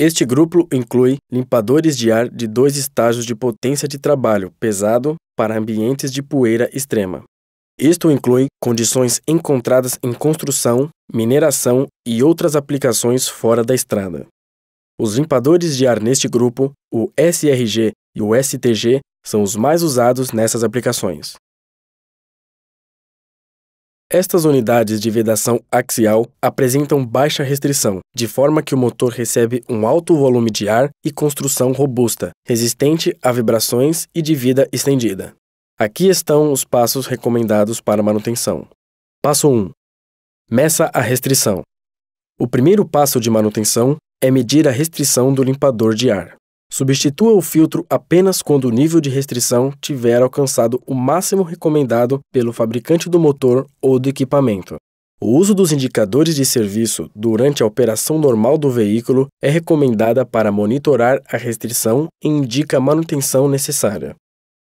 Este grupo inclui limpadores de ar de dois estágios de potência de trabalho pesado para ambientes de poeira extrema. Isto inclui condições encontradas em construção, mineração e outras aplicações fora da estrada. Os limpadores de ar neste grupo, o SRG e o STG, são os mais usados nessas aplicações. Estas unidades de vedação axial apresentam baixa restrição, de forma que o motor recebe um alto volume de ar e construção robusta, resistente a vibrações e de vida estendida. Aqui estão os passos recomendados para manutenção. Passo 1. Meça a restrição. O primeiro passo de manutenção é medir a restrição do limpador de ar. Substitua o filtro apenas quando o nível de restrição tiver alcançado o máximo recomendado pelo fabricante do motor ou do equipamento. O uso dos indicadores de serviço durante a operação normal do veículo é recomendada para monitorar a restrição e indica a manutenção necessária.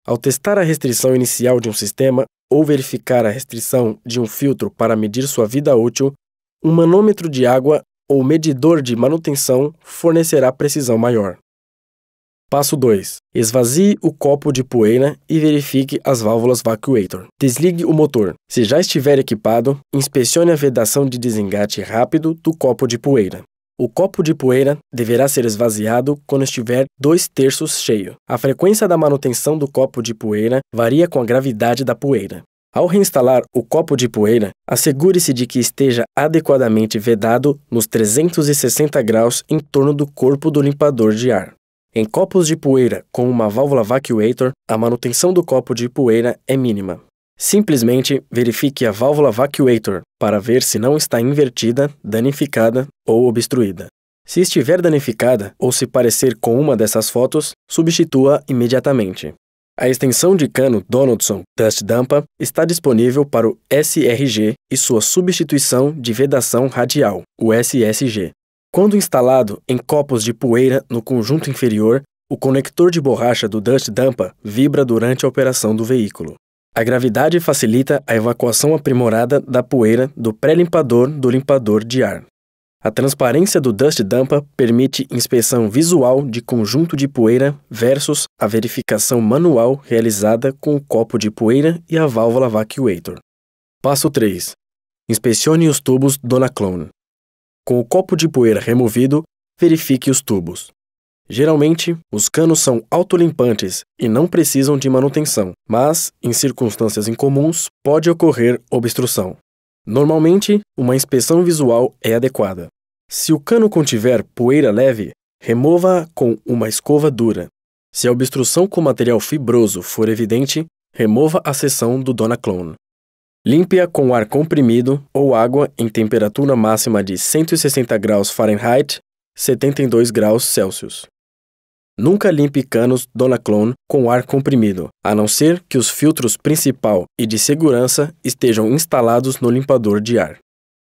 Ao testar a restrição inicial de um sistema ou verificar a restrição de um filtro para medir sua vida útil, um manômetro de água ou medidor de manutenção fornecerá precisão maior. Passo 2. Esvazie o copo de poeira e verifique as válvulas Vacuator. Desligue o motor. Se já estiver equipado, inspecione a vedação de desengate rápido do copo de poeira. O copo de poeira deverá ser esvaziado quando estiver dois terços cheio. A frequência da manutenção do copo de poeira varia com a gravidade da poeira. Ao reinstalar o copo de poeira, assegure-se de que esteja adequadamente vedado nos 360 graus em torno do corpo do limpador de ar. Em copos de poeira com uma válvula vacuator, a manutenção do copo de poeira é mínima. Simplesmente verifique a válvula vacuator para ver se não está invertida, danificada ou obstruída. Se estiver danificada ou se parecer com uma dessas fotos, substitua imediatamente. A extensão de cano Donaldson Dust Dampa está disponível para o SRG e sua substituição de vedação radial, o SSG. Quando instalado em copos de poeira no conjunto inferior, o conector de borracha do dust dampa vibra durante a operação do veículo. A gravidade facilita a evacuação aprimorada da poeira do pré-limpador do limpador de ar. A transparência do dust dampa permite inspeção visual de conjunto de poeira versus a verificação manual realizada com o copo de poeira e a válvula vacuator. Passo 3. Inspecione os tubos Donaclone. Com o copo de poeira removido, verifique os tubos. Geralmente, os canos são autolimpantes e não precisam de manutenção, mas, em circunstâncias incomuns, pode ocorrer obstrução. Normalmente, uma inspeção visual é adequada. Se o cano contiver poeira leve, remova-a com uma escova dura. Se a obstrução com material fibroso for evidente, remova a seção do Dona Clone. Limpe-a com ar comprimido ou água em temperatura máxima de 160 graus Fahrenheit, 72 graus Celsius. Nunca limpe canos Donaclone com ar comprimido, a não ser que os filtros principal e de segurança estejam instalados no limpador de ar.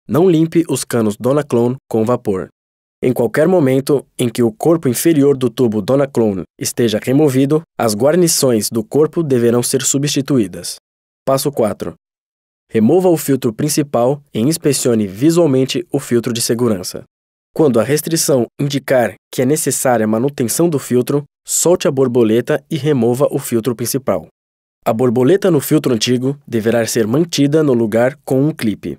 Não limpe os canos Donaclone com vapor. Em qualquer momento em que o corpo inferior do tubo Donaclone esteja removido, as guarnições do corpo deverão ser substituídas. Passo 4 remova o filtro principal e inspecione visualmente o filtro de segurança. Quando a restrição indicar que é necessária a manutenção do filtro, solte a borboleta e remova o filtro principal. A borboleta no filtro antigo deverá ser mantida no lugar com um clipe.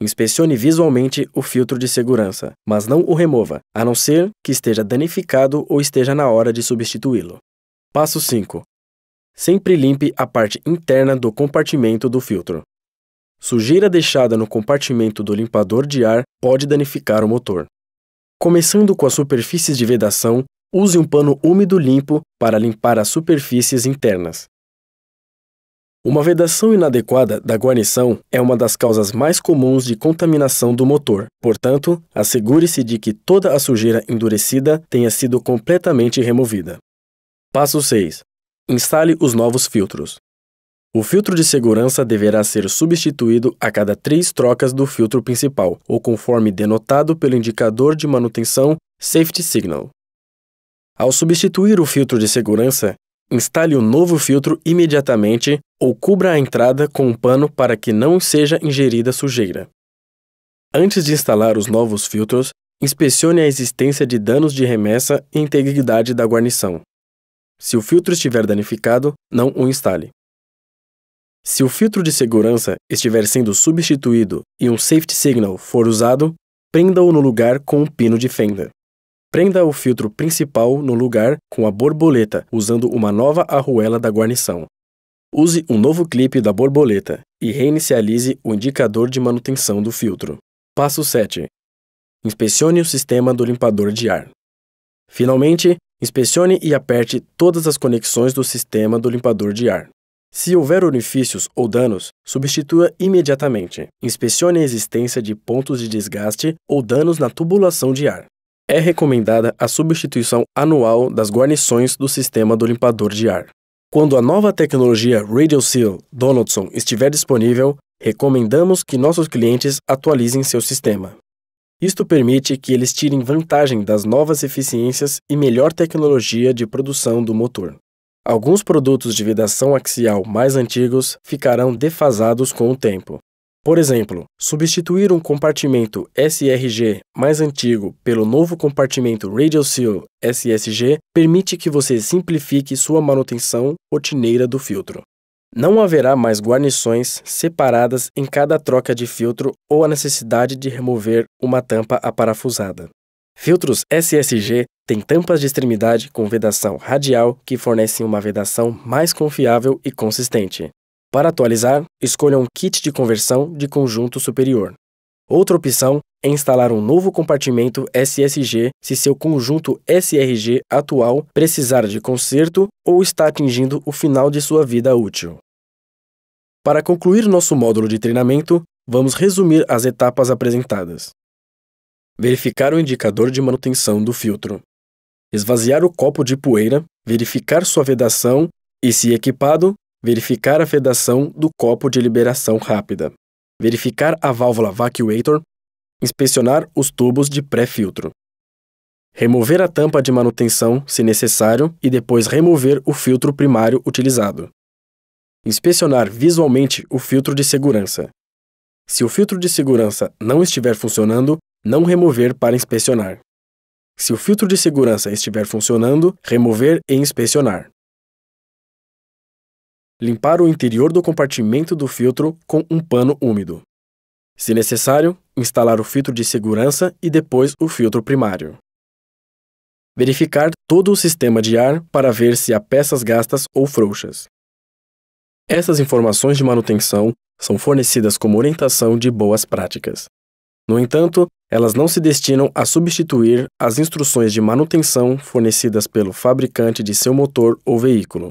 Inspecione visualmente o filtro de segurança, mas não o remova, a não ser que esteja danificado ou esteja na hora de substituí-lo. Passo 5. Sempre limpe a parte interna do compartimento do filtro. Sujeira deixada no compartimento do limpador de ar pode danificar o motor. Começando com as superfícies de vedação, use um pano úmido limpo para limpar as superfícies internas. Uma vedação inadequada da guarnição é uma das causas mais comuns de contaminação do motor. Portanto, assegure-se de que toda a sujeira endurecida tenha sido completamente removida. Passo 6. Instale os novos filtros. O filtro de segurança deverá ser substituído a cada três trocas do filtro principal, ou conforme denotado pelo indicador de manutenção Safety Signal. Ao substituir o filtro de segurança, instale o novo filtro imediatamente ou cubra a entrada com um pano para que não seja ingerida sujeira. Antes de instalar os novos filtros, inspecione a existência de danos de remessa e integridade da guarnição. Se o filtro estiver danificado, não o instale. Se o filtro de segurança estiver sendo substituído e um safety signal for usado, prenda-o no lugar com um pino de fenda. Prenda o filtro principal no lugar com a borboleta usando uma nova arruela da guarnição. Use um novo clipe da borboleta e reinicialize o indicador de manutenção do filtro. Passo 7. Inspecione o sistema do limpador de ar. Finalmente, inspecione e aperte todas as conexões do sistema do limpador de ar. Se houver orifícios ou danos, substitua imediatamente. Inspecione a existência de pontos de desgaste ou danos na tubulação de ar. É recomendada a substituição anual das guarnições do sistema do limpador de ar. Quando a nova tecnologia RadioSeal Donaldson estiver disponível, recomendamos que nossos clientes atualizem seu sistema. Isto permite que eles tirem vantagem das novas eficiências e melhor tecnologia de produção do motor. Alguns produtos de vedação axial mais antigos ficarão defasados com o tempo. Por exemplo, substituir um compartimento SRG mais antigo pelo novo compartimento Radial Seal SSG permite que você simplifique sua manutenção rotineira do filtro. Não haverá mais guarnições separadas em cada troca de filtro ou a necessidade de remover uma tampa aparafusada. Filtros SSG tem tampas de extremidade com vedação radial que fornecem uma vedação mais confiável e consistente. Para atualizar, escolha um kit de conversão de conjunto superior. Outra opção é instalar um novo compartimento SSG se seu conjunto SRG atual precisar de conserto ou está atingindo o final de sua vida útil. Para concluir nosso módulo de treinamento, vamos resumir as etapas apresentadas. Verificar o indicador de manutenção do filtro esvaziar o copo de poeira, verificar sua vedação e, se equipado, verificar a vedação do copo de liberação rápida, verificar a válvula vacuator, inspecionar os tubos de pré-filtro. Remover a tampa de manutenção, se necessário, e depois remover o filtro primário utilizado. Inspecionar visualmente o filtro de segurança. Se o filtro de segurança não estiver funcionando, não remover para inspecionar. Se o filtro de segurança estiver funcionando, remover e inspecionar. Limpar o interior do compartimento do filtro com um pano úmido. Se necessário, instalar o filtro de segurança e depois o filtro primário. Verificar todo o sistema de ar para ver se há peças gastas ou frouxas. Essas informações de manutenção são fornecidas como orientação de boas práticas. No entanto, elas não se destinam a substituir as instruções de manutenção fornecidas pelo fabricante de seu motor ou veículo.